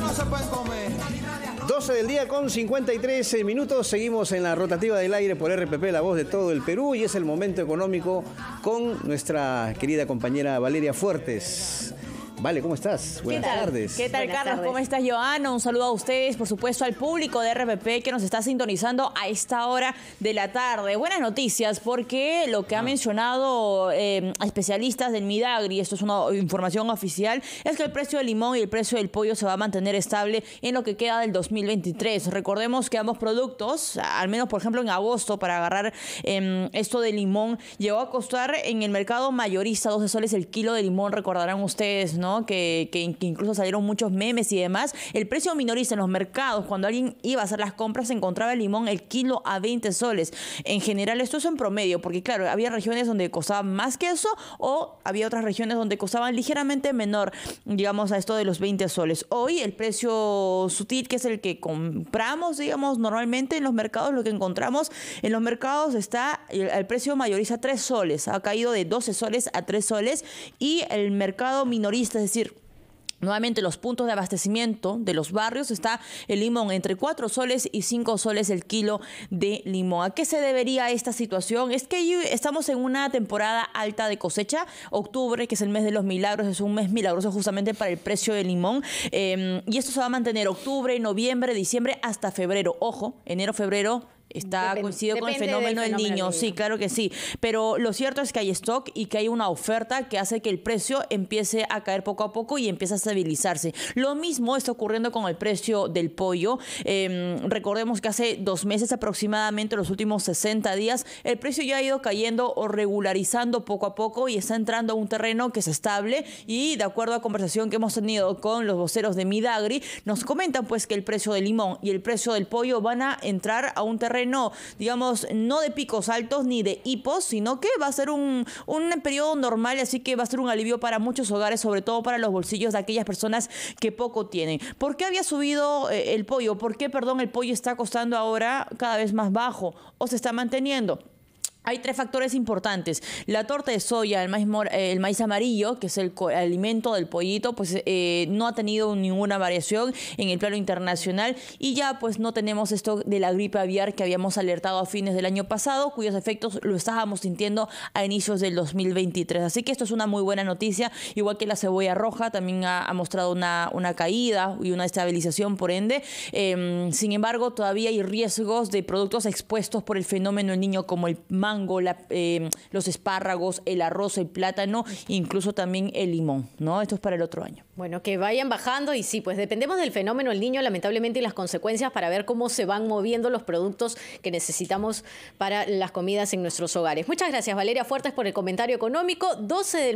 no se pueden comer. 12 del día con 53 minutos. Seguimos en la rotativa del aire por RPP, la voz de todo el Perú. Y es el momento económico con nuestra querida compañera Valeria Fuertes. Vale, ¿cómo estás? Buenas tardes. ¿Qué tal, Carlos? ¿Cómo estás, Joana? Un saludo a ustedes, por supuesto, al público de RPP que nos está sintonizando a esta hora de la tarde. Buenas noticias, porque lo que ha ah. mencionado eh, especialistas del Midagri, esto es una información oficial, es que el precio del limón y el precio del pollo se va a mantener estable en lo que queda del 2023. Recordemos que ambos productos, al menos por ejemplo en agosto, para agarrar em, esto de limón, llegó a costar en el mercado mayorista 12 soles el kilo de limón, recordarán ustedes, ¿no? Que, incluso salieron muchos memes y demás. El precio minorista en los mercados. Cuando alguien iba a hacer las compras, se encontraba el limón el kilo a 20 soles. En general, esto es en promedio, porque claro, había regiones donde costaba más que eso o había otras regiones donde costaban ligeramente menor, digamos, a esto de los 20 soles. Hoy el precio sutil, que es el que compramos, digamos, normalmente en los mercados, lo que encontramos en los mercados está, el, precio mayoriza 3 soles, ha caído de 12 soles a 3 soles y el mercado minorista es decir, Nuevamente los puntos de abastecimiento de los barrios está el limón entre 4 soles y 5 soles el kilo de limón. ¿A qué se debería esta situación? Es que estamos en una temporada alta de cosecha. Octubre, que es el mes de los milagros, es un mes milagroso justamente para el precio del limón. Em, y esto se va a mantener octubre, noviembre, diciembre hasta febrero. Ojo, enero, febrero, Está coincido con el fenómeno del, niño. sí, claro que sí. Pero lo cierto es que hay stock y que hay una oferta que hace que el precio empiece a caer poco a poco y empieza a estabilizarse. Lo mismo está ocurriendo con el precio del pollo. Em, recordemos que hace dos meses aproximadamente, los últimos 60 días, el precio ya ha ido cayendo o regularizando poco a poco y está entrando a un terreno que es estable y de acuerdo a conversación que hemos tenido con los voceros de Midagri, nos comentan pues que el precio del limón y el precio del pollo van a entrar a un terreno no, digamos, no de picos altos ni de hipos, sino que va a ser un, un periodo normal, así que va a ser un alivio para muchos hogares, sobre todo para los bolsillos de aquellas personas que poco tienen. ¿Por qué había subido eh, el pollo? ¿Por qué, perdón, el pollo está costando ahora cada vez más bajo o se está manteniendo? Hay tres factores importantes. La torta de soya, el maíz, eh, el maíz amarillo, que es el, alimento del pollito, pues eh, no ha tenido ninguna variación en el plano internacional y ya pues no tenemos esto de la gripe aviar que habíamos alertado a fines del año pasado, cuyos efectos lo estábamos sintiendo a inicios del 2023. Así que esto es una muy buena noticia, igual que la cebolla roja también ha, mostrado una, caída y una estabilización por ende. Em, sin embargo, todavía hay riesgos de productos expuestos por el fenómeno del niño como el mango eh, los espárragos, el arroz, el plátano, incluso también el limón, ¿no? Esto es para el otro año. Bueno, que vayan bajando y sí, pues dependemos del fenómeno el niño, lamentablemente, y las consecuencias para ver cómo se van moviendo los productos que necesitamos para las comidas en nuestros hogares. Muchas gracias, Valeria Fuertes, por el comentario económico. 12